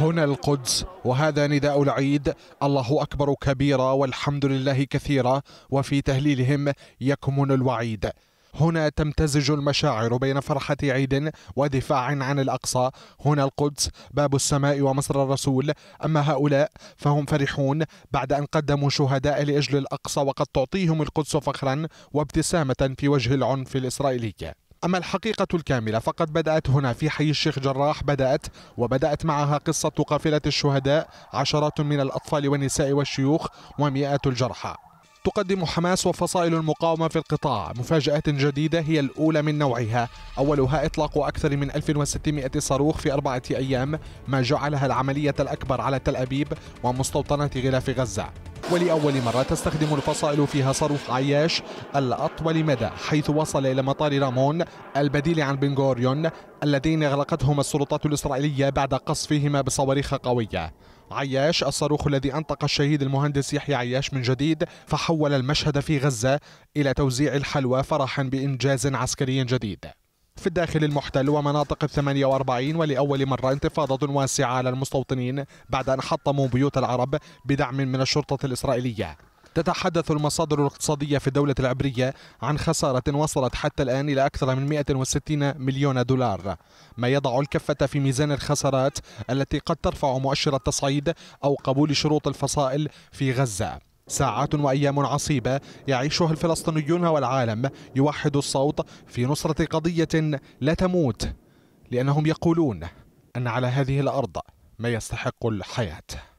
هنا القدس وهذا نداء العيد الله أكبر كبيرا والحمد لله كثيرا وفي تهليلهم يكمن الوعيد هنا تمتزج المشاعر بين فرحة عيد ودفاع عن الأقصى هنا القدس باب السماء ومصر الرسول أما هؤلاء فهم فرحون بعد أن قدموا شهداء لأجل الأقصى وقد تعطيهم القدس فخرا وابتسامة في وجه العنف الإسرائيلي أما الحقيقة الكاملة فقد بدأت هنا في حي الشيخ جراح بدأت وبدأت معها قصة قافلة الشهداء عشرات من الأطفال والنساء والشيوخ ومئات الجرحى تقدم حماس وفصائل المقاومة في القطاع مفاجأة جديدة هي الأولى من نوعها أولها إطلاق أكثر من 1600 صاروخ في أربعة أيام ما جعلها العملية الأكبر على تل أبيب ومستوطنة غلاف غزة ولأول مرة تستخدم الفصائل فيها صاروخ عياش الأطول مدى حيث وصل إلى مطار رامون البديل عن بنغوريون اللذين أغلقتهما السلطات الإسرائيلية بعد قصفهما بصواريخ قوية عياش الصاروخ الذي أنطق الشهيد المهندس يحيى عياش من جديد فحول المشهد في غزة إلى توزيع الحلوى فرحا بإنجاز عسكري جديد في الداخل المحتل ومناطق ال 48 ولأول مرة انتفاضة واسعة على المستوطنين بعد أن حطموا بيوت العرب بدعم من الشرطة الإسرائيلية تتحدث المصادر الاقتصادية في الدولة العبرية عن خسارة وصلت حتى الآن إلى أكثر من 160 مليون دولار ما يضع الكفة في ميزان الخسارات التي قد ترفع مؤشر التصعيد أو قبول شروط الفصائل في غزة ساعات وأيام عصيبة يعيشها الفلسطينيون والعالم يوحد الصوت في نصرة قضية لا تموت لأنهم يقولون أن على هذه الأرض ما يستحق الحياة